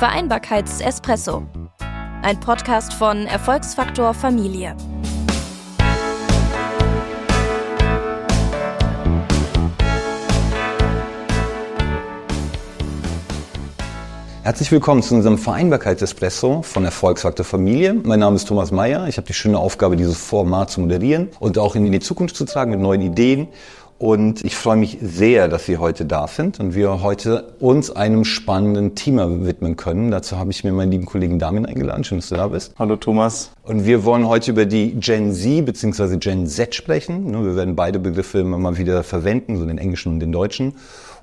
Vereinbarkeits-Espresso. Ein Podcast von Erfolgsfaktor Familie. Herzlich willkommen zu unserem Vereinbarkeitsespresso von Erfolgsfaktor Familie. Mein Name ist Thomas Meyer. Ich habe die schöne Aufgabe, dieses Format zu moderieren und auch in die Zukunft zu tragen mit neuen Ideen und ich freue mich sehr, dass Sie heute da sind und wir heute uns einem spannenden Thema widmen können. Dazu habe ich mir meinen lieben Kollegen Damien eingeladen. Schön, dass du da bist. Hallo Thomas. Und wir wollen heute über die Gen Z bzw. Gen Z sprechen. Ne, wir werden beide Begriffe immer mal wieder verwenden, so den englischen und den deutschen.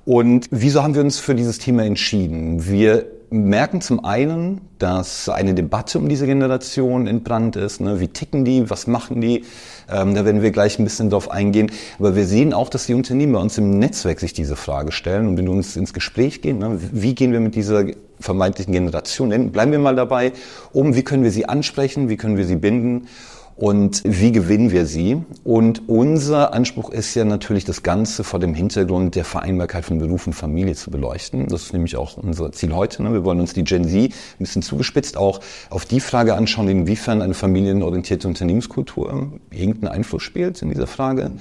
Und wieso haben wir uns für dieses Thema entschieden? Wir merken zum einen, dass eine Debatte um diese Generation entbrannt ist. Ne? Wie ticken die? Was machen die? Ähm, da werden wir gleich ein bisschen drauf eingehen. Aber wir sehen auch, dass die Unternehmen bei uns im Netzwerk sich diese Frage stellen und mit uns ins Gespräch gehen. Ne? Wie gehen wir mit dieser vermeintlichen Generation Bleiben wir mal dabei. Um, wie können wir sie ansprechen? Wie können wir sie binden? und wie gewinnen wir sie. Und unser Anspruch ist ja natürlich, das Ganze vor dem Hintergrund der Vereinbarkeit von Beruf und Familie zu beleuchten. Das ist nämlich auch unser Ziel heute. Ne? Wir wollen uns die Gen Z ein bisschen zugespitzt auch auf die Frage anschauen, inwiefern eine familienorientierte Unternehmenskultur ähm, irgendeinen Einfluss spielt in dieser Frage.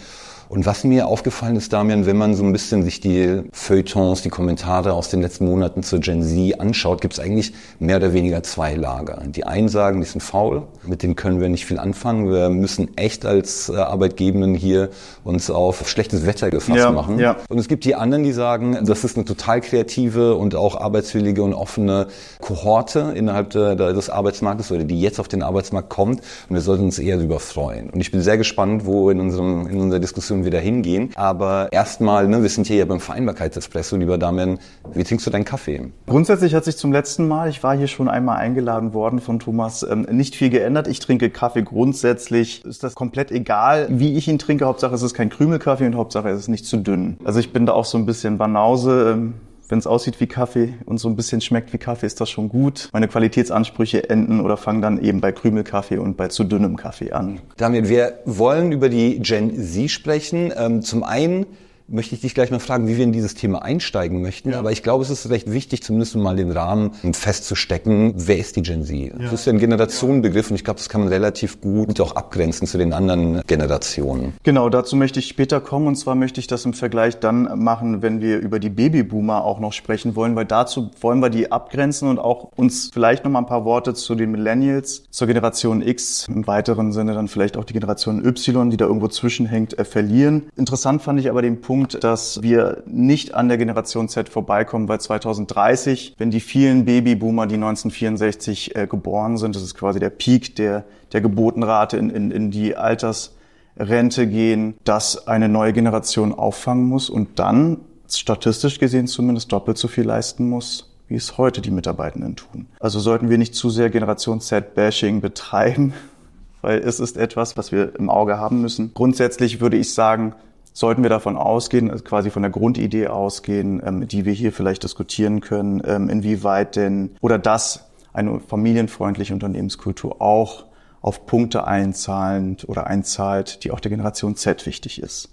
Und was mir aufgefallen ist, Damian, wenn man so ein bisschen sich die Feuilletons, die Kommentare aus den letzten Monaten zur Gen Z anschaut, gibt es eigentlich mehr oder weniger zwei Lager. Die einen sagen, die sind faul, mit denen können wir nicht viel anfangen. Wir müssen echt als äh, Arbeitgebenden hier uns auf schlechtes Wetter gefasst ja, machen. Ja. Und es gibt die anderen, die sagen, das ist eine total kreative und auch arbeitswillige und offene Kohorte innerhalb des Arbeitsmarktes oder die jetzt auf den Arbeitsmarkt kommt. Und wir sollten uns eher darüber freuen. Und ich bin sehr gespannt, wo in, unserem, in unserer Diskussion Diskussion wieder hingehen. Aber erstmal, ne, wir sind hier ja beim Vereinbarkeitsespresso, lieber Damen, wie trinkst du deinen Kaffee? Grundsätzlich hat sich zum letzten Mal, ich war hier schon einmal eingeladen worden von Thomas, ähm, nicht viel geändert. Ich trinke Kaffee grundsätzlich, ist das komplett egal, wie ich ihn trinke. Hauptsache es ist kein Krümelkaffee und Hauptsache es ist nicht zu dünn. Also ich bin da auch so ein bisschen Banause. Ähm, wenn es aussieht wie Kaffee und so ein bisschen schmeckt wie Kaffee, ist das schon gut. Meine Qualitätsansprüche enden oder fangen dann eben bei Krümelkaffee und bei zu dünnem Kaffee an. Damit wir wollen über die Gen Z sprechen. Ähm, zum einen möchte ich dich gleich mal fragen, wie wir in dieses Thema einsteigen möchten. Ja. Aber ich glaube, es ist recht wichtig, zumindest mal den Rahmen festzustecken, wer ist die Gen Z? Ja. Das ist ja ein Generationenbegriff und ich glaube, das kann man relativ gut auch abgrenzen zu den anderen Generationen. Genau, dazu möchte ich später kommen und zwar möchte ich das im Vergleich dann machen, wenn wir über die Babyboomer auch noch sprechen wollen, weil dazu wollen wir die abgrenzen und auch uns vielleicht noch mal ein paar Worte zu den Millennials, zur Generation X, im weiteren Sinne dann vielleicht auch die Generation Y, die da irgendwo zwischenhängt, äh, verlieren. Interessant fand ich aber den Punkt, Punkt, dass wir nicht an der Generation Z vorbeikommen, weil 2030, wenn die vielen Babyboomer, die 1964 äh, geboren sind, das ist quasi der Peak der, der Geburtenrate in, in, in die Altersrente gehen, dass eine neue Generation auffangen muss und dann statistisch gesehen zumindest doppelt so viel leisten muss, wie es heute die Mitarbeitenden tun. Also sollten wir nicht zu sehr Generation Z-Bashing betreiben, weil es ist etwas, was wir im Auge haben müssen. Grundsätzlich würde ich sagen, sollten wir davon ausgehen, also quasi von der Grundidee ausgehen, ähm, die wir hier vielleicht diskutieren können, ähm, inwieweit denn oder dass eine familienfreundliche Unternehmenskultur auch auf Punkte einzahlend oder einzahlt, die auch der Generation Z wichtig ist.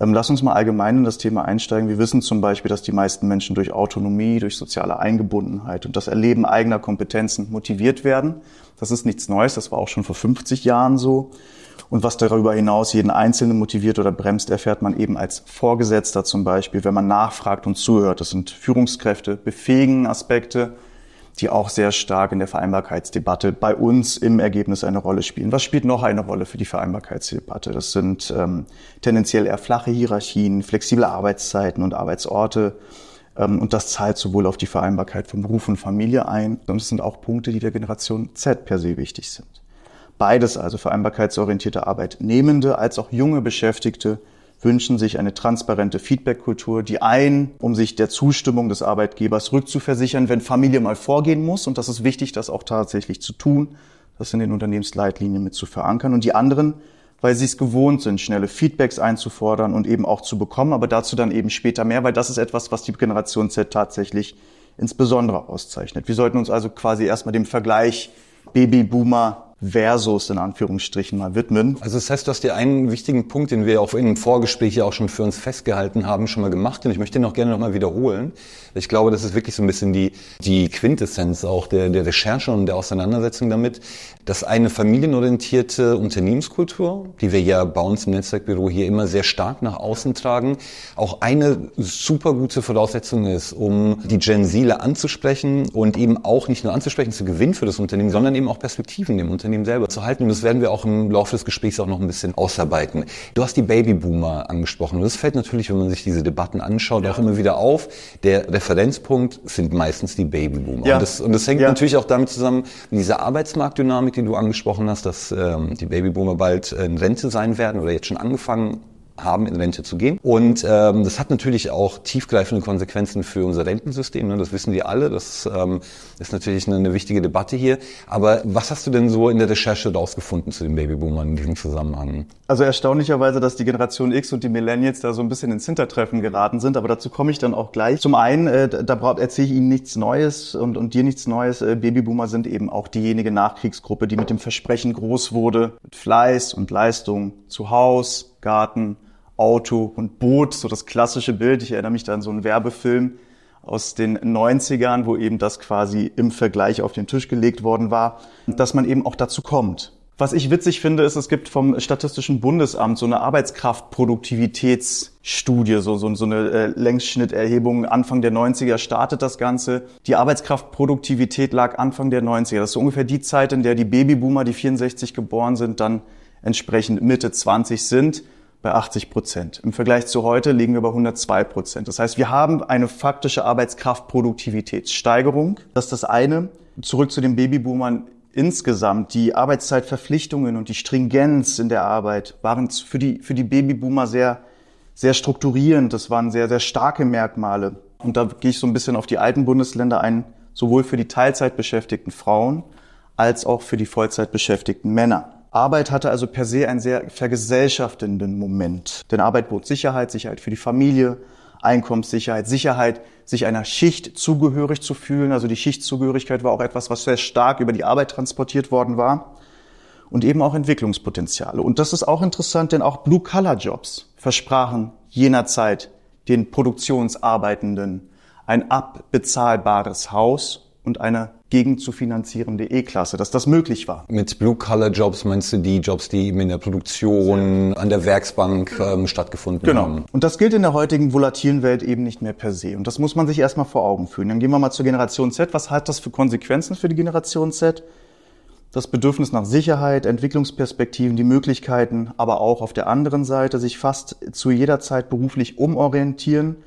Ähm, lass uns mal allgemein in das Thema einsteigen. Wir wissen zum Beispiel, dass die meisten Menschen durch Autonomie, durch soziale Eingebundenheit und das Erleben eigener Kompetenzen motiviert werden. Das ist nichts Neues, das war auch schon vor 50 Jahren so. Und was darüber hinaus jeden Einzelnen motiviert oder bremst, erfährt man eben als Vorgesetzter zum Beispiel, wenn man nachfragt und zuhört. Das sind Führungskräfte, befähigen Aspekte, die auch sehr stark in der Vereinbarkeitsdebatte bei uns im Ergebnis eine Rolle spielen. Was spielt noch eine Rolle für die Vereinbarkeitsdebatte? Das sind ähm, tendenziell eher flache Hierarchien, flexible Arbeitszeiten und Arbeitsorte. Ähm, und das zahlt sowohl auf die Vereinbarkeit von Beruf und Familie ein, Und es sind auch Punkte, die der Generation Z per se wichtig sind. Beides also vereinbarkeitsorientierte Arbeitnehmende als auch junge Beschäftigte wünschen sich eine transparente Feedbackkultur, die ein, um sich der Zustimmung des Arbeitgebers rückzuversichern, wenn Familie mal vorgehen muss. Und das ist wichtig, das auch tatsächlich zu tun, das in den Unternehmensleitlinien mit zu verankern. Und die anderen, weil sie es gewohnt sind, schnelle Feedbacks einzufordern und eben auch zu bekommen, aber dazu dann eben später mehr, weil das ist etwas, was die Generation Z tatsächlich insbesondere auszeichnet. Wir sollten uns also quasi erstmal dem Vergleich Babyboomer Versus in Anführungsstrichen mal widmen. Also das heißt, du hast dir einen wichtigen Punkt, den wir auch in einem Vorgespräch ja auch schon für uns festgehalten haben, schon mal gemacht und ich möchte den auch gerne nochmal wiederholen. Ich glaube, das ist wirklich so ein bisschen die, die Quintessenz auch der, der Recherche und der Auseinandersetzung damit, dass eine familienorientierte Unternehmenskultur, die wir ja bei uns im Netzwerkbüro hier immer sehr stark nach außen tragen, auch eine super gute Voraussetzung ist, um die Gen Zler anzusprechen und eben auch nicht nur anzusprechen, zu gewinnen für das Unternehmen, sondern eben auch Perspektiven dem Unternehmen Unternehmen selber zu halten. Und das werden wir auch im Laufe des Gesprächs auch noch ein bisschen ausarbeiten. Du hast die Babyboomer angesprochen. Und das fällt natürlich, wenn man sich diese Debatten anschaut, ja. auch immer wieder auf. Der Referenzpunkt sind meistens die Babyboomer. Ja. Und, das, und das hängt ja. natürlich auch damit zusammen, diese Arbeitsmarktdynamik, die du angesprochen hast, dass ähm, die Babyboomer bald in Rente sein werden oder jetzt schon angefangen haben, in Rente zu gehen. Und ähm, das hat natürlich auch tiefgreifende Konsequenzen für unser Rentensystem. Ne? Das wissen wir alle. Das ähm, ist natürlich eine, eine, wichtige Debatte hier. Aber was hast du denn so in der Recherche rausgefunden zu den Babyboomern in diesem Zusammenhang? Also erstaunlicherweise, dass die Generation X und die Millennials da so ein bisschen ins Hintertreffen geraten sind. Aber dazu komme ich dann auch gleich. Zum einen, äh, da erzähle ich Ihnen nichts Neues und, und dir nichts Neues. Äh, Babyboomer sind eben auch diejenige Nachkriegsgruppe, die mit dem Versprechen groß wurde, mit Fleiß und Leistung zu Haus, Garten, Auto und Boot, so das klassische Bild. Ich erinnere mich da an so einen Werbefilm aus den 90ern, wo eben das quasi im Vergleich auf den Tisch gelegt worden war, dass man eben auch dazu kommt. Was ich witzig finde, ist, es gibt vom Statistischen Bundesamt so eine Arbeitskraftproduktivitätsstudie, so, so, so eine äh, Längsschnitterhebung. Anfang der 90er startet das Ganze. Die Arbeitskraftproduktivität lag Anfang der 90er. Das ist so ungefähr die Zeit, in der die Babyboomer, die 64 geboren sind, dann entsprechend Mitte 20 sind bei 80 Prozent. Im Vergleich zu heute liegen wir bei 102 Prozent. Das heißt, wir haben eine faktische Arbeitskraftproduktivitätssteigerung. Das ist das eine. Zurück zu den Babyboomern insgesamt. Die Arbeitszeitverpflichtungen und die Stringenz in der Arbeit waren für die, für die Babyboomer sehr, sehr strukturierend. Das waren sehr, sehr starke Merkmale. Und da gehe ich so ein bisschen auf die alten Bundesländer ein, sowohl für die Teilzeitbeschäftigten Frauen als auch für die Vollzeitbeschäftigten Männer. Arbeit hatte also per se einen sehr vergesellschaftenden Moment. Denn Arbeit bot Sicherheit, Sicherheit für die Familie, Einkommenssicherheit, Sicherheit, sich einer Schicht zugehörig zu fühlen. Also die Schichtzugehörigkeit war auch etwas, was sehr stark über die Arbeit transportiert worden war. Und eben auch Entwicklungspotenziale. Und das ist auch interessant, denn auch Blue-Color-Jobs versprachen jener Zeit den Produktionsarbeitenden ein abbezahlbares Haus und eine gegen zu finanzierende E-Klasse, dass das möglich war. Mit Blue-Color-Jobs meinst du die Jobs, die eben in der Produktion, an der Werksbank ähm, stattgefunden genau. haben? Genau. Und das gilt in der heutigen volatilen Welt eben nicht mehr per se. Und das muss man sich erstmal vor Augen führen. Dann gehen wir mal zur Generation Z. Was hat das für Konsequenzen für die Generation Z? Das Bedürfnis nach Sicherheit, Entwicklungsperspektiven, die Möglichkeiten, aber auch auf der anderen Seite sich fast zu jeder Zeit beruflich umorientieren –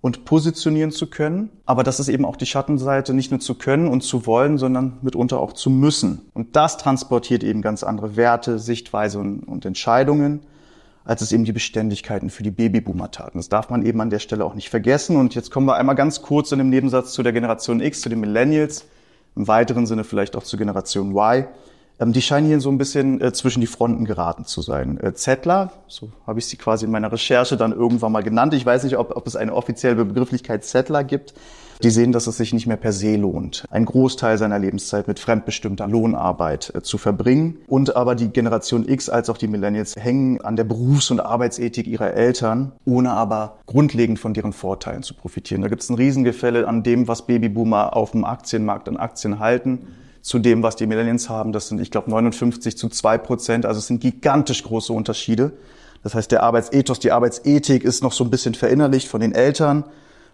und positionieren zu können. Aber das ist eben auch die Schattenseite, nicht nur zu können und zu wollen, sondern mitunter auch zu müssen. Und das transportiert eben ganz andere Werte, Sichtweise und, und Entscheidungen, als es eben die Beständigkeiten für die Babyboomer taten. Das darf man eben an der Stelle auch nicht vergessen. Und jetzt kommen wir einmal ganz kurz in dem Nebensatz zu der Generation X, zu den Millennials, im weiteren Sinne vielleicht auch zu Generation Y. Ähm, die scheinen hier so ein bisschen äh, zwischen die Fronten geraten zu sein. Äh, Zettler, so habe ich sie quasi in meiner Recherche dann irgendwann mal genannt. Ich weiß nicht, ob, ob es eine offizielle Begrifflichkeit Zettler gibt. Die sehen, dass es sich nicht mehr per se lohnt, einen Großteil seiner Lebenszeit mit fremdbestimmter Lohnarbeit äh, zu verbringen. Und aber die Generation X als auch die Millennials hängen an der Berufs- und Arbeitsethik ihrer Eltern, ohne aber grundlegend von deren Vorteilen zu profitieren. Da gibt es ein Riesengefälle an dem, was Babyboomer auf dem Aktienmarkt an Aktien halten zu dem, was die Millennials haben. Das sind, ich glaube, 59 zu 2 Prozent. Also es sind gigantisch große Unterschiede. Das heißt, der Arbeitsethos, die Arbeitsethik ist noch so ein bisschen verinnerlicht von den Eltern.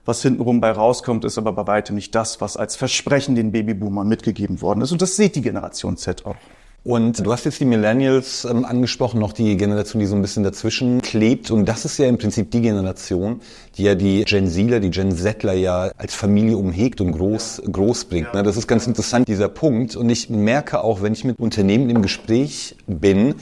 Was hintenrum bei rauskommt, ist aber bei weitem nicht das, was als Versprechen den Babyboomern mitgegeben worden ist. Und das sieht die Generation Z auch. Und du hast jetzt die Millennials ähm, angesprochen, noch die Generation, die so ein bisschen dazwischen klebt. Und das ist ja im Prinzip die Generation, die ja die Gen Zler, die Gen Zler ja als Familie umhegt und groß, ja. groß bringt. Ja. Ne, das ist ganz interessant, dieser Punkt. Und ich merke auch, wenn ich mit Unternehmen im Gespräch bin,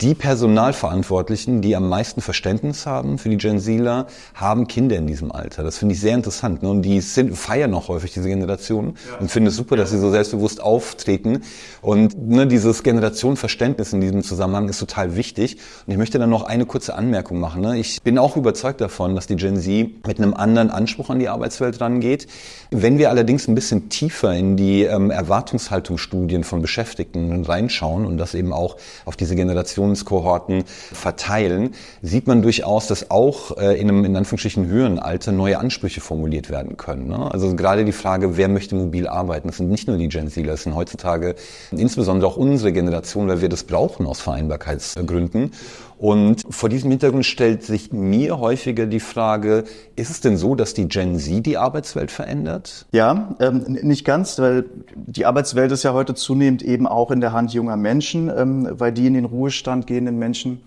die Personalverantwortlichen, die am meisten Verständnis haben für die Gen Zler, haben Kinder in diesem Alter. Das finde ich sehr interessant. Ne? Und die sind, feiern noch häufig diese Generationen ja. und finde es super, dass sie so selbstbewusst auftreten. Und ne, dieses Generationenverständnis in diesem Zusammenhang ist total wichtig. Und ich möchte dann noch eine kurze Anmerkung machen. Ne? Ich bin auch überzeugt davon, dass die Gen Z mit einem anderen Anspruch an die Arbeitswelt rangeht. Wenn wir allerdings ein bisschen tiefer in die ähm, Erwartungshaltungsstudien von Beschäftigten reinschauen und das eben auch auf diese Generation Generationskohorten verteilen, sieht man durchaus, dass auch äh, in einem in Anführungsstrichen höheren Alter neue Ansprüche formuliert werden können. Ne? Also gerade die Frage, wer möchte mobil arbeiten, das sind nicht nur die Gen Zler, das sind heutzutage insbesondere auch unsere Generation, weil wir das brauchen aus Vereinbarkeitsgründen. Und vor diesem Hintergrund stellt sich mir häufiger die Frage, ist es denn so, dass die Gen Z die Arbeitswelt verändert? Ja, ähm, nicht ganz, weil die Arbeitswelt ist ja heute zunehmend eben auch in der Hand junger Menschen, ähm, weil die in den Ruhestand gehenden Menschen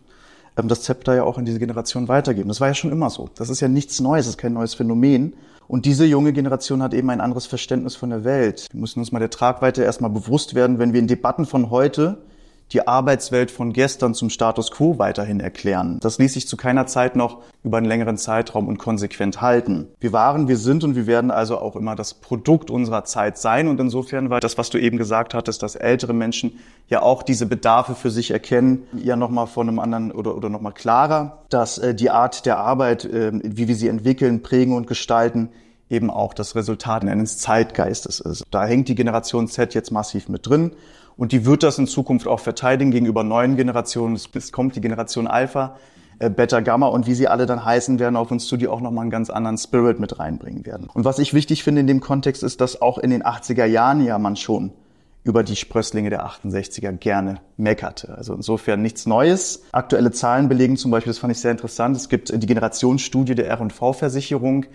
ähm, das Zepter ja auch in diese Generation weitergeben. Das war ja schon immer so. Das ist ja nichts Neues, das ist kein neues Phänomen. Und diese junge Generation hat eben ein anderes Verständnis von der Welt. Wir müssen uns mal der Tragweite erstmal bewusst werden, wenn wir in Debatten von heute die Arbeitswelt von gestern zum Status quo weiterhin erklären. Das ließ sich zu keiner Zeit noch über einen längeren Zeitraum und konsequent halten. Wir waren, wir sind und wir werden also auch immer das Produkt unserer Zeit sein. Und insofern war das, was du eben gesagt hattest, dass ältere Menschen ja auch diese Bedarfe für sich erkennen, ja nochmal von einem anderen oder, oder nochmal klarer, dass äh, die Art der Arbeit, äh, wie wir sie entwickeln, prägen und gestalten, eben auch das Resultat eines Zeitgeistes ist. Da hängt die Generation Z jetzt massiv mit drin und die wird das in Zukunft auch verteidigen gegenüber neuen Generationen. Es kommt die Generation Alpha, äh, Beta Gamma und wie sie alle dann heißen werden auf uns zu, die auch nochmal einen ganz anderen Spirit mit reinbringen werden. Und was ich wichtig finde in dem Kontext ist, dass auch in den 80er Jahren ja man schon über die Sprösslinge der 68er gerne meckerte. Also insofern nichts Neues. Aktuelle Zahlen belegen zum Beispiel, das fand ich sehr interessant, es gibt die Generationsstudie der R&V-Versicherung,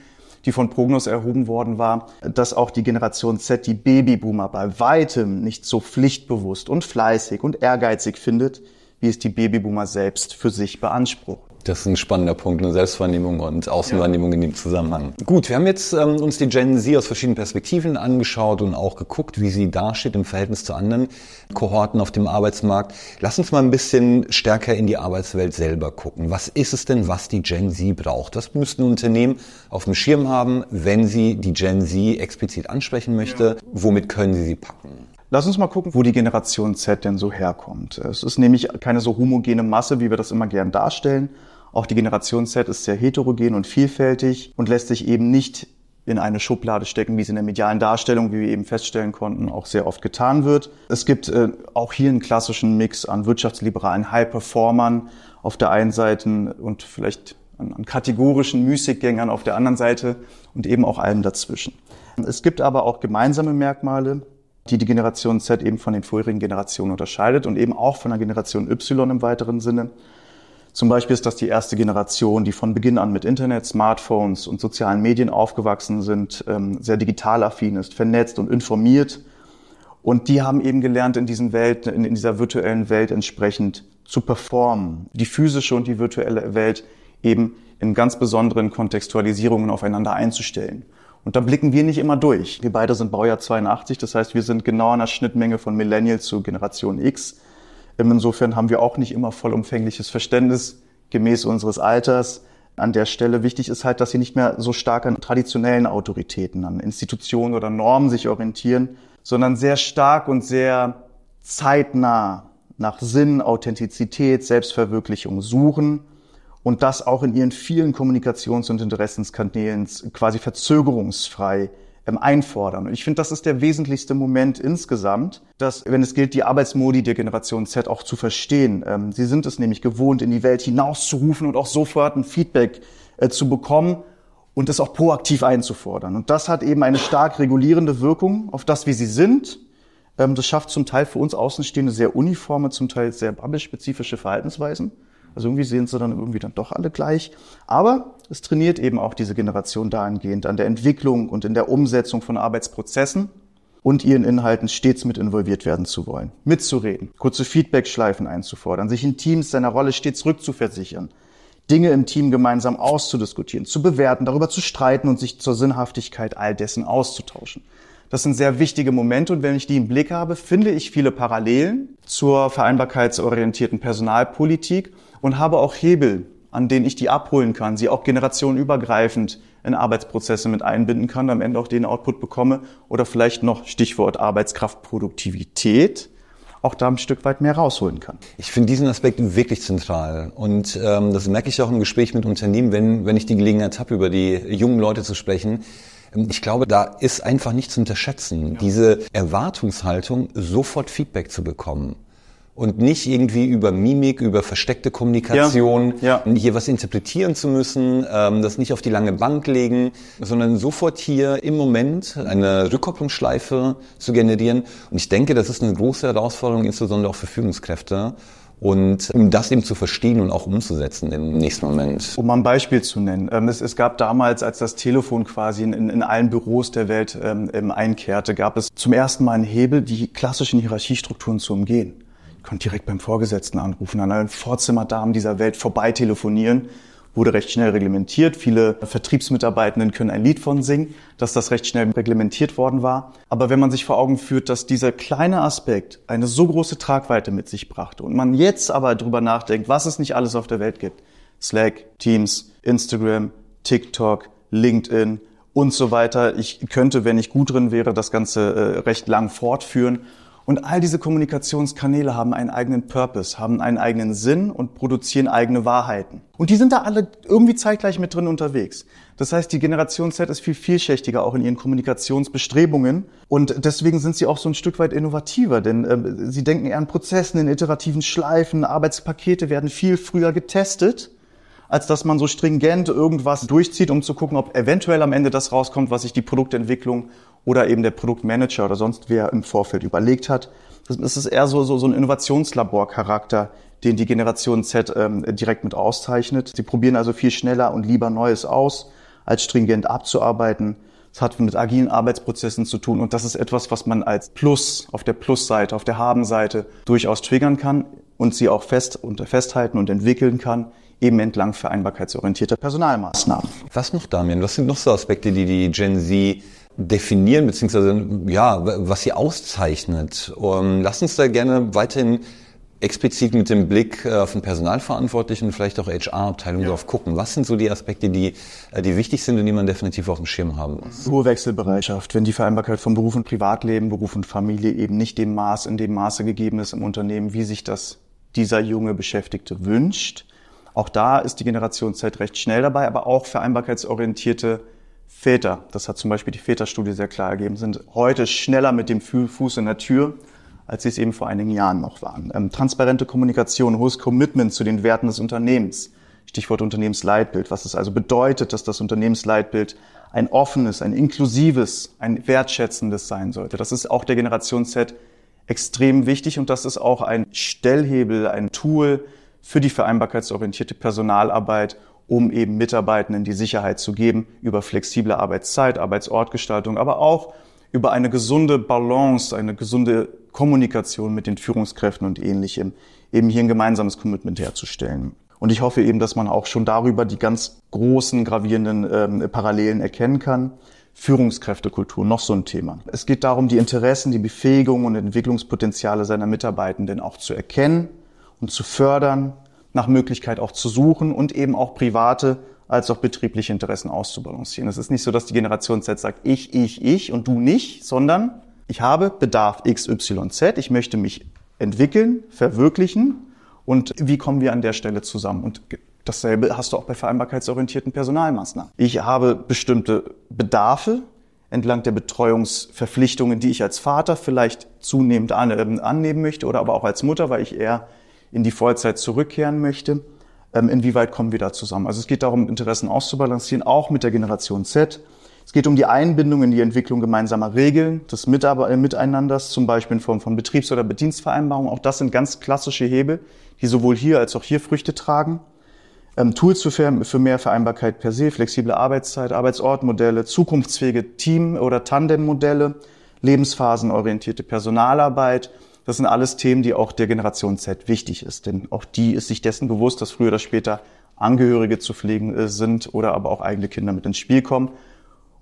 die von Prognos erhoben worden war, dass auch die Generation Z die Babyboomer bei weitem nicht so pflichtbewusst und fleißig und ehrgeizig findet, wie es die Babyboomer selbst für sich beansprucht. Das ist ein spannender Punkt, eine Selbstwahrnehmung und Außenwahrnehmung ja. in dem Zusammenhang. Gut, wir haben jetzt ähm, uns die Gen Z aus verschiedenen Perspektiven angeschaut und auch geguckt, wie sie dasteht im Verhältnis zu anderen Kohorten auf dem Arbeitsmarkt. Lass uns mal ein bisschen stärker in die Arbeitswelt selber gucken. Was ist es denn, was die Gen Z braucht? Was müssten Unternehmen auf dem Schirm haben, wenn sie die Gen Z explizit ansprechen möchte? Ja. Womit können sie sie packen? Lass uns mal gucken, wo die Generation Z denn so herkommt. Es ist nämlich keine so homogene Masse, wie wir das immer gern darstellen, auch die Generation Z ist sehr heterogen und vielfältig und lässt sich eben nicht in eine Schublade stecken, wie es in der medialen Darstellung, wie wir eben feststellen konnten, auch sehr oft getan wird. Es gibt äh, auch hier einen klassischen Mix an wirtschaftsliberalen High-Performern auf der einen Seite und vielleicht an, an kategorischen Müßiggängern auf der anderen Seite und eben auch allem dazwischen. Es gibt aber auch gemeinsame Merkmale, die die Generation Z eben von den vorherigen Generationen unterscheidet und eben auch von der Generation Y im weiteren Sinne. Zum Beispiel ist das die erste Generation, die von Beginn an mit Internet, Smartphones und sozialen Medien aufgewachsen sind, ähm, sehr digital affin ist, vernetzt und informiert. Und die haben eben gelernt, in, diesen Welt, in dieser virtuellen Welt entsprechend zu performen. Die physische und die virtuelle Welt eben in ganz besonderen Kontextualisierungen aufeinander einzustellen. Und da blicken wir nicht immer durch. Wir beide sind Baujahr 82, das heißt, wir sind genau an der Schnittmenge von Millennial zu Generation X. Insofern haben wir auch nicht immer vollumfängliches Verständnis gemäß unseres Alters. An der Stelle wichtig ist halt, dass sie nicht mehr so stark an traditionellen Autoritäten, an Institutionen oder Normen sich orientieren, sondern sehr stark und sehr zeitnah nach Sinn, Authentizität, Selbstverwirklichung suchen und das auch in ihren vielen Kommunikations- und Interessenskanälen quasi verzögerungsfrei einfordern. Und ich finde, das ist der wesentlichste Moment insgesamt, dass, wenn es gilt, die Arbeitsmodi der Generation Z auch zu verstehen. Ähm, sie sind es nämlich gewohnt, in die Welt hinauszurufen und auch sofort ein Feedback äh, zu bekommen und es auch proaktiv einzufordern. Und das hat eben eine stark regulierende Wirkung auf das, wie sie sind. Ähm, das schafft zum Teil für uns Außenstehende sehr uniforme, zum Teil sehr bubblespezifische Verhaltensweisen. Also irgendwie sehen sie dann irgendwie dann doch alle gleich. Aber es trainiert eben auch diese Generation dahingehend an der Entwicklung und in der Umsetzung von Arbeitsprozessen und ihren Inhalten stets mit involviert werden zu wollen, mitzureden, kurze Feedbackschleifen einzufordern, sich in Teams seiner Rolle stets rückzuversichern, Dinge im Team gemeinsam auszudiskutieren, zu bewerten, darüber zu streiten und sich zur Sinnhaftigkeit all dessen auszutauschen. Das sind sehr wichtige Momente und wenn ich die im Blick habe, finde ich viele Parallelen zur vereinbarkeitsorientierten Personalpolitik und habe auch Hebel, an denen ich die abholen kann, sie auch generationenübergreifend in Arbeitsprozesse mit einbinden kann, am Ende auch den Output bekomme oder vielleicht noch Stichwort Arbeitskraftproduktivität auch da ein Stück weit mehr rausholen kann. Ich finde diesen Aspekt wirklich zentral und ähm, das merke ich auch im Gespräch mit Unternehmen, wenn, wenn ich die Gelegenheit habe, über die jungen Leute zu sprechen. Ähm, ich glaube, da ist einfach nicht zu unterschätzen, ja. diese Erwartungshaltung, sofort Feedback zu bekommen und nicht irgendwie über Mimik, über versteckte Kommunikation, ja, ja. hier was interpretieren zu müssen, ähm, das nicht auf die lange Bank legen, sondern sofort hier im Moment eine Rückkopplungsschleife zu generieren. Und ich denke, das ist eine große Herausforderung, insbesondere auch für Führungskräfte. Und um das eben zu verstehen und auch umzusetzen im nächsten Moment. Um mal ein Beispiel zu nennen. Ähm, es, es gab damals, als das Telefon quasi in, in allen Büros der Welt ähm, ähm, einkehrte, gab es zum ersten Mal einen Hebel, die klassischen Hierarchiestrukturen zu umgehen konnte direkt beim Vorgesetzten anrufen, an allen Vorzimmerdamen dieser Welt vorbei telefonieren. Wurde recht schnell reglementiert. Viele Vertriebsmitarbeitenden können ein Lied von singen, dass das recht schnell reglementiert worden war. Aber wenn man sich vor Augen führt, dass dieser kleine Aspekt eine so große Tragweite mit sich brachte und man jetzt aber drüber nachdenkt, was es nicht alles auf der Welt gibt. Slack, Teams, Instagram, TikTok, LinkedIn und so weiter. Ich könnte, wenn ich gut drin wäre, das Ganze äh, recht lang fortführen. Und all diese Kommunikationskanäle haben einen eigenen Purpose, haben einen eigenen Sinn und produzieren eigene Wahrheiten. Und die sind da alle irgendwie zeitgleich mit drin unterwegs. Das heißt, die Generation Z ist viel vielschichtiger auch in ihren Kommunikationsbestrebungen und deswegen sind sie auch so ein Stück weit innovativer, denn äh, sie denken eher an Prozessen, in iterativen Schleifen, Arbeitspakete werden viel früher getestet als dass man so stringent irgendwas durchzieht, um zu gucken, ob eventuell am Ende das rauskommt, was sich die Produktentwicklung oder eben der Produktmanager oder sonst wer im Vorfeld überlegt hat. Das ist eher so, so, so ein Innovationslaborcharakter, den die Generation Z ähm, direkt mit auszeichnet. Sie probieren also viel schneller und lieber Neues aus, als stringent abzuarbeiten. Es hat mit agilen Arbeitsprozessen zu tun und das ist etwas, was man als Plus auf der Plusseite, auf der Habenseite durchaus triggern kann und sie auch fest und festhalten und entwickeln kann, eben entlang vereinbarkeitsorientierter Personalmaßnahmen. Was noch, Damian? Was sind noch so Aspekte, die die Gen Z definieren, beziehungsweise ja, was sie auszeichnet. Um, ähm, lass uns da gerne weiterhin explizit mit dem Blick äh, auf den Personalverantwortlichen vielleicht auch HR-Abteilung ja. drauf gucken. Was sind so die Aspekte, die, äh, die wichtig sind und die man definitiv auf dem Schirm haben muss? Hohe Wechselbereitschaft, wenn die Vereinbarkeit von Beruf und Privatleben, Beruf und Familie eben nicht dem Maß, in dem Maße gegeben ist im Unternehmen, wie sich das dieser junge Beschäftigte wünscht. Auch da ist die Generationszeit recht schnell dabei, aber auch vereinbarkeitsorientierte Väter, das hat zum Beispiel die Väterstudie sehr klar ergeben, sind heute schneller mit dem Fuß in der Tür, als sie es eben vor einigen Jahren noch waren. Ähm, transparente Kommunikation, hohes Commitment zu den Werten des Unternehmens. Stichwort Unternehmensleitbild, was es also bedeutet, dass das Unternehmensleitbild ein offenes, ein inklusives, ein wertschätzendes sein sollte. Das ist auch der Generation Z extrem wichtig und das ist auch ein Stellhebel, ein Tool für die vereinbarkeitsorientierte Personalarbeit um eben Mitarbeitenden die Sicherheit zu geben über flexible Arbeitszeit, Arbeitsortgestaltung, aber auch über eine gesunde Balance, eine gesunde Kommunikation mit den Führungskräften und ähnlichem, eben hier ein gemeinsames Commitment herzustellen. Und ich hoffe eben, dass man auch schon darüber die ganz großen, gravierenden ähm, Parallelen erkennen kann. Führungskräftekultur, noch so ein Thema. Es geht darum, die Interessen, die Befähigungen und Entwicklungspotenziale seiner Mitarbeitenden auch zu erkennen und zu fördern nach Möglichkeit auch zu suchen und eben auch private als auch betriebliche Interessen auszubalancieren. Es ist nicht so, dass die Generation Z sagt, ich, ich, ich und du nicht, sondern ich habe Bedarf XYZ, ich möchte mich entwickeln, verwirklichen und wie kommen wir an der Stelle zusammen? Und dasselbe hast du auch bei vereinbarkeitsorientierten Personalmaßnahmen. Ich habe bestimmte Bedarfe entlang der Betreuungsverpflichtungen, die ich als Vater vielleicht zunehmend ähm, annehmen möchte oder aber auch als Mutter, weil ich eher in die Vollzeit zurückkehren möchte, ähm, inwieweit kommen wir da zusammen? Also es geht darum, Interessen auszubalancieren, auch mit der Generation Z. Es geht um die Einbindung in die Entwicklung gemeinsamer Regeln, des äh, Miteinanders, zum Beispiel in Form von Betriebs- oder Bedienstvereinbarungen. Auch das sind ganz klassische Hebel, die sowohl hier als auch hier Früchte tragen. Ähm, Tools für, mehr Vereinbarkeit per se, flexible Arbeitszeit, Arbeitsortmodelle, zukunftsfähige Team- oder Tandemmodelle, lebensphasenorientierte Personalarbeit, das sind alles Themen, die auch der Generation Z wichtig ist, denn auch die ist sich dessen bewusst, dass früher oder später Angehörige zu pflegen äh, sind oder aber auch eigene Kinder mit ins Spiel kommen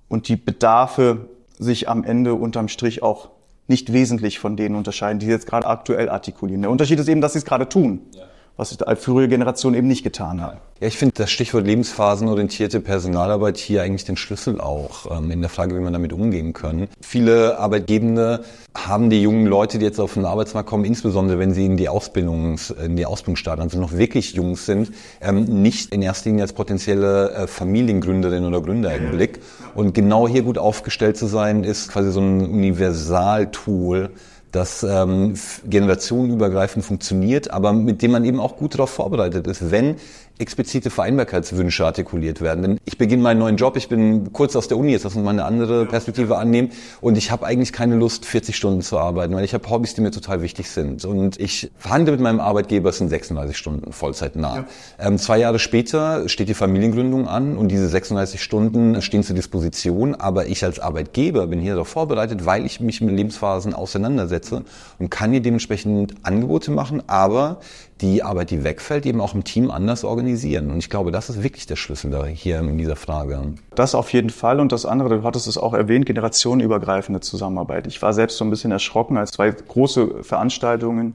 und die Bedarfe sich am Ende unterm Strich auch nicht wesentlich von denen unterscheiden, die sie jetzt gerade aktuell artikulieren. Der Unterschied ist eben, dass sie es gerade tun. Ja was frühere Generation eben nicht getan haben. Ja, ich finde das Stichwort lebensphasenorientierte Personalarbeit hier eigentlich den Schlüssel auch ähm, in der Frage, wie man damit umgehen können. Viele Arbeitgebende haben die jungen Leute, die jetzt auf den Arbeitsmarkt kommen, insbesondere wenn sie in die Ausbildung, in die Ausbildung also noch wirklich jung sind, ähm, nicht in erster Linie als potenzielle äh, Familiengründerinnen oder Gründer im Blick. Und genau hier gut aufgestellt zu sein, ist quasi so ein Universaltool, das ähm, generationenübergreifend funktioniert, aber mit dem man eben auch gut darauf vorbereitet ist. Wenn explizite Vereinbarkeitswünsche artikuliert werden. Denn ich beginne meinen neuen Job, ich bin kurz aus der Uni, jetzt lassen wir mal eine andere Perspektive annehmen und ich habe eigentlich keine Lust, 40 Stunden zu arbeiten, weil ich habe Hobbys, die mir total wichtig sind. Und ich verhandle mit meinem Arbeitgeber, es sind 36 Stunden Vollzeit nah. Ja. Ähm, zwei Jahre später steht die Familiengründung an und diese 36 Stunden stehen zur Disposition, aber ich als Arbeitgeber bin hier darauf vorbereitet, weil ich mich mit Lebensphasen auseinandersetze und kann hier dementsprechend Angebote machen, aber die Arbeit, die wegfällt, eben auch im Team anders organisieren. Und ich glaube, das ist wirklich der Schlüssel da hier in dieser Frage. Das auf jeden Fall. Und das andere, du hattest es auch erwähnt, generationenübergreifende Zusammenarbeit. Ich war selbst so ein bisschen erschrocken, als zwei große Veranstaltungen,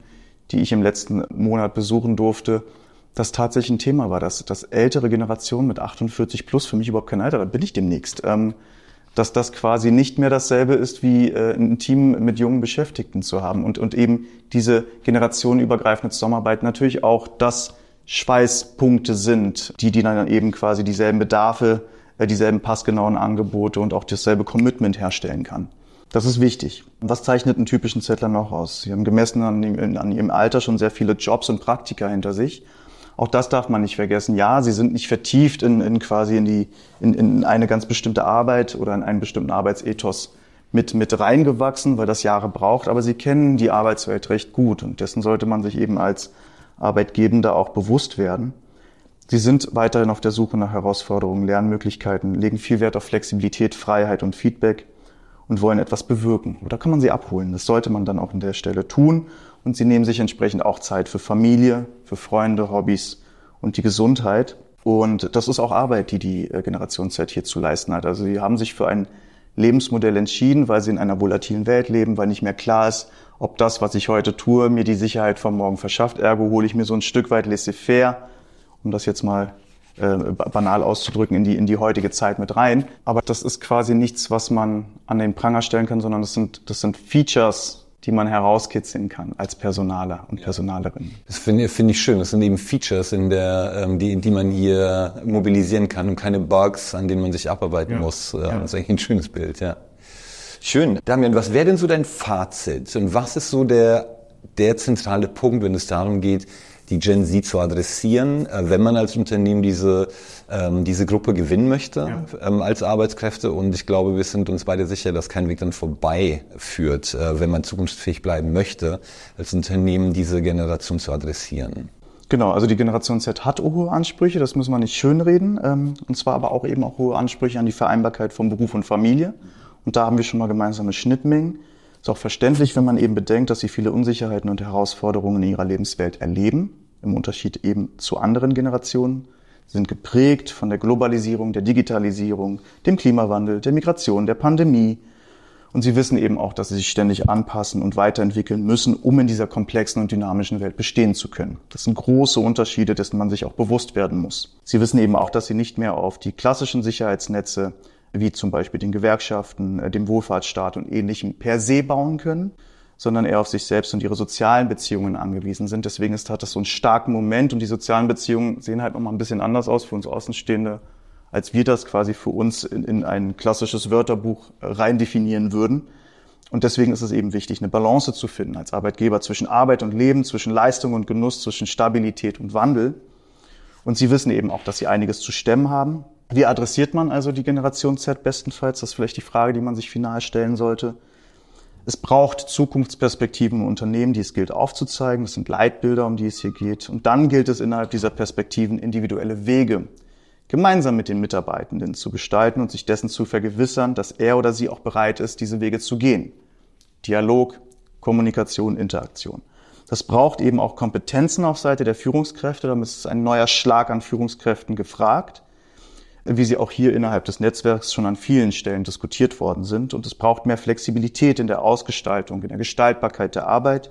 die ich im letzten Monat besuchen durfte, das tatsächlich ein Thema war, dass, dass ältere Generationen mit 48 plus für mich überhaupt kein Alter, da bin ich demnächst. Ähm, dass das quasi nicht mehr dasselbe ist, wie äh, ein Team mit jungen Beschäftigten zu haben und, und eben diese generationenübergreifende Zusammenarbeit natürlich auch das Schweißpunkte sind, die, die dann eben quasi dieselben Bedarfe, äh, dieselben passgenauen Angebote und auch dasselbe Commitment herstellen kann. Das ist wichtig. Was zeichnet einen typischen Zettler noch aus? Sie haben gemessen an, an ihrem Alter schon sehr viele Jobs und Praktika hinter sich auch das darf man nicht vergessen. Ja, sie sind nicht vertieft in, in quasi in, die, in, in eine ganz bestimmte Arbeit oder in einen bestimmten Arbeitsethos mit, mit reingewachsen, weil das Jahre braucht, aber sie kennen die Arbeitswelt recht gut und dessen sollte man sich eben als Arbeitgebender auch bewusst werden. Sie sind weiterhin auf der Suche nach Herausforderungen, Lernmöglichkeiten, legen viel Wert auf Flexibilität, Freiheit und Feedback und wollen etwas bewirken. Oder kann man sie abholen? Das sollte man dann auch an der Stelle tun und sie nehmen sich entsprechend auch Zeit für Familie, für Freunde, Hobbys und die Gesundheit. Und das ist auch Arbeit, die die äh, Generation Z hier zu leisten hat. Also sie haben sich für ein Lebensmodell entschieden, weil sie in einer volatilen Welt leben, weil nicht mehr klar ist, ob das, was ich heute tue, mir die Sicherheit von morgen verschafft. Ergo hole ich mir so ein Stück weit laissez-faire, um das jetzt mal äh, banal auszudrücken, in die, in die heutige Zeit mit rein. Aber das ist quasi nichts, was man an den Pranger stellen kann, sondern das sind, das sind Features die man herauskitzeln kann als Personaler und Personalerin. Das finde find ich schön. Das sind eben Features, in der, ähm, die, die man hier mobilisieren kann und keine Bugs, an denen man sich abarbeiten ja. muss. Ja. Das ist eigentlich ein schönes Bild, ja. Schön. Damian, was wäre denn so dein Fazit und was ist so der, der zentrale Punkt, wenn es darum geht, die Gen Z zu adressieren, äh, wenn man als Unternehmen diese, ähm, diese Gruppe gewinnen möchte ja. ähm, als Arbeitskräfte. Und ich glaube, wir sind uns beide sicher, dass kein Weg dann vorbei führt, äh, wenn man zukunftsfähig bleiben möchte, als Unternehmen diese Generation zu adressieren. Genau, also die Generation Z hat hohe Ansprüche, das muss man nicht schönreden. Ähm, und zwar aber auch eben auch hohe Ansprüche an die Vereinbarkeit von Beruf und Familie. Und da haben wir schon mal gemeinsame Schnittmengen. Ist auch verständlich, wenn man eben bedenkt, dass sie viele Unsicherheiten und Herausforderungen in ihrer Lebenswelt erleben im Unterschied eben zu anderen Generationen, sind geprägt von der Globalisierung, der Digitalisierung, dem Klimawandel, der Migration, der Pandemie. Und sie wissen eben auch, dass sie sich ständig anpassen und weiterentwickeln müssen, um in dieser komplexen und dynamischen Welt bestehen zu können. Das sind große Unterschiede, dessen man sich auch bewusst werden muss. Sie wissen eben auch, dass sie nicht mehr auf die klassischen Sicherheitsnetze wie zum Beispiel den Gewerkschaften, äh, dem Wohlfahrtsstaat und ähnlichem per se bauen können, sondern eher auf sich selbst und ihre sozialen Beziehungen angewiesen sind. Deswegen ist, hat das so einen starken Moment und die sozialen Beziehungen sehen halt nochmal ein bisschen anders aus für uns Außenstehende, als wir das quasi für uns in, in ein klassisches Wörterbuch äh, rein definieren würden. Und deswegen ist es eben wichtig, eine Balance zu finden als Arbeitgeber zwischen Arbeit und Leben, zwischen Leistung und Genuss, zwischen Stabilität und Wandel. Und sie wissen eben auch, dass sie einiges zu stemmen haben. Wie adressiert man also die Generation Z bestenfalls? Das ist vielleicht die Frage, die man sich final stellen sollte. Es braucht Zukunftsperspektiven im Unternehmen, die es gilt aufzuzeigen. Das sind Leitbilder, um die es hier geht. Und dann gilt es innerhalb dieser Perspektiven individuelle Wege gemeinsam mit den Mitarbeitenden zu gestalten und sich dessen zu vergewissern, dass er oder sie auch bereit ist, diese Wege zu gehen. Dialog, Kommunikation, Interaktion. Das braucht eben auch Kompetenzen auf Seite der Führungskräfte. Damit ist ein neuer Schlag an Führungskräften gefragt wie sie auch hier innerhalb des Netzwerks schon an vielen Stellen diskutiert worden sind. Und es braucht mehr Flexibilität in der Ausgestaltung, in der Gestaltbarkeit der Arbeit.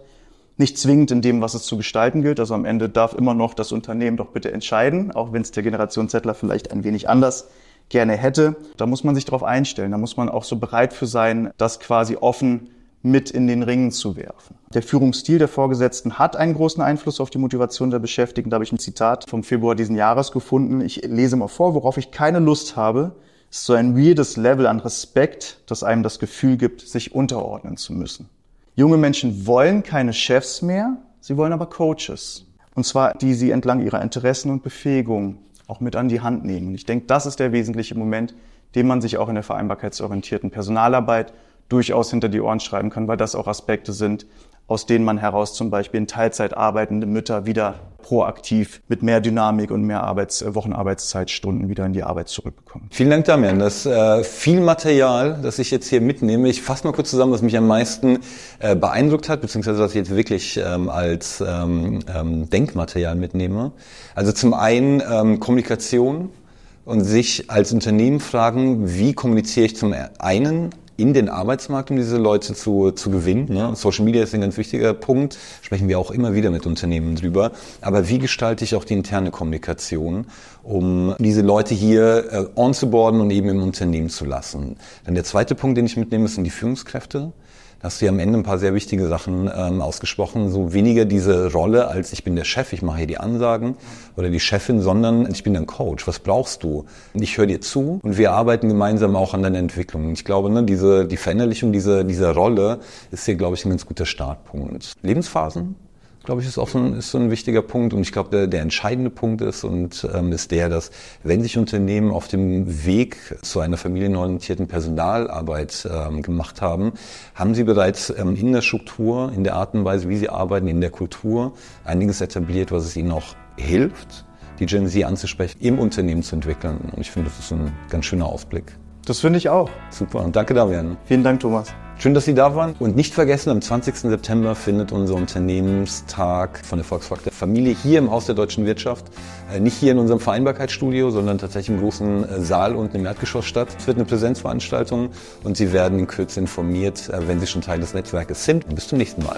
Nicht zwingend in dem, was es zu gestalten gilt. Also am Ende darf immer noch das Unternehmen doch bitte entscheiden, auch wenn es der Generation Zettler vielleicht ein wenig anders gerne hätte. Da muss man sich darauf einstellen. Da muss man auch so bereit für sein, das quasi offen mit in den Ringen zu werfen. Der Führungsstil der Vorgesetzten hat einen großen Einfluss auf die Motivation der Beschäftigten. Da habe ich ein Zitat vom Februar diesen Jahres gefunden. Ich lese mal vor, worauf ich keine Lust habe, ist so ein weirdes Level an Respekt, das einem das Gefühl gibt, sich unterordnen zu müssen. Junge Menschen wollen keine Chefs mehr, sie wollen aber Coaches. Und zwar, die sie entlang ihrer Interessen und Befähigungen auch mit an die Hand nehmen. Und ich denke, das ist der wesentliche Moment, den man sich auch in der vereinbarkeitsorientierten Personalarbeit durchaus hinter die Ohren schreiben kann, weil das auch Aspekte sind, aus denen man heraus zum Beispiel in Teilzeit arbeitende Mütter wieder proaktiv mit mehr Dynamik und mehr Arbeits äh, Wochenarbeitszeitstunden wieder in die Arbeit zurückbekommen. Vielen Dank, Damian. Das äh, viel Material, das ich jetzt hier mitnehme. Ich fasse mal kurz zusammen, was mich am meisten äh, beeindruckt hat, beziehungsweise was ich jetzt wirklich ähm, als ähm, ähm, Denkmaterial mitnehme. Also zum einen ähm, Kommunikation und sich als Unternehmen fragen, wie kommuniziere ich zum e-, einen in den Arbeitsmarkt, um diese Leute zu, zu gewinnen. Ne? Social Media ist ein ganz wichtiger Punkt, sprechen wir auch immer wieder mit Unternehmen drüber. Aber wie gestalte ich auch die interne Kommunikation, um diese Leute hier äh, onzuboarden und eben im Unternehmen zu lassen? Dann der zweite Punkt, den ich mitnehme, sind die Führungskräfte. Da hast du ja am Ende ein paar sehr wichtige Sachen ähm, ausgesprochen. So weniger diese Rolle als ich bin der Chef, ich mache hier die Ansagen oder die Chefin, sondern ich bin dein Coach. Was brauchst du? Ich höre dir zu und wir arbeiten gemeinsam auch an deiner Entwicklung. Ich glaube, ne, diese, die Veränderlichung dieser, dieser Rolle ist hier, glaube ich, ein ganz guter Startpunkt. Lebensphasen? glaube ich, ist auch so ein, ist so ein wichtiger Punkt. Und ich glaube, der, der entscheidende Punkt ist und ähm, ist der, dass wenn sich Unternehmen auf dem Weg zu einer familienorientierten Personalarbeit ähm, gemacht haben, haben sie bereits ähm, in der Struktur, in der Art und Weise, wie sie arbeiten, in der Kultur einiges etabliert, was es ihnen auch hilft, die Gen Z anzusprechen, im Unternehmen zu entwickeln. Und ich finde, das ist ein ganz schöner Ausblick. Das finde ich auch. Super. Und danke, Damian. Vielen Dank, Thomas. Schön, dass Sie da waren. Und nicht vergessen, am 20. September findet unser Unternehmenstag von der Volkswagen Familie hier im Haus der deutschen Wirtschaft, äh, nicht hier in unserem Vereinbarkeitsstudio, sondern tatsächlich im großen äh, Saal unten im Erdgeschoss statt. Es wird eine Präsenzveranstaltung und Sie werden in Kürze informiert, äh, wenn Sie schon Teil des Netzwerkes sind. Bis zum nächsten Mal.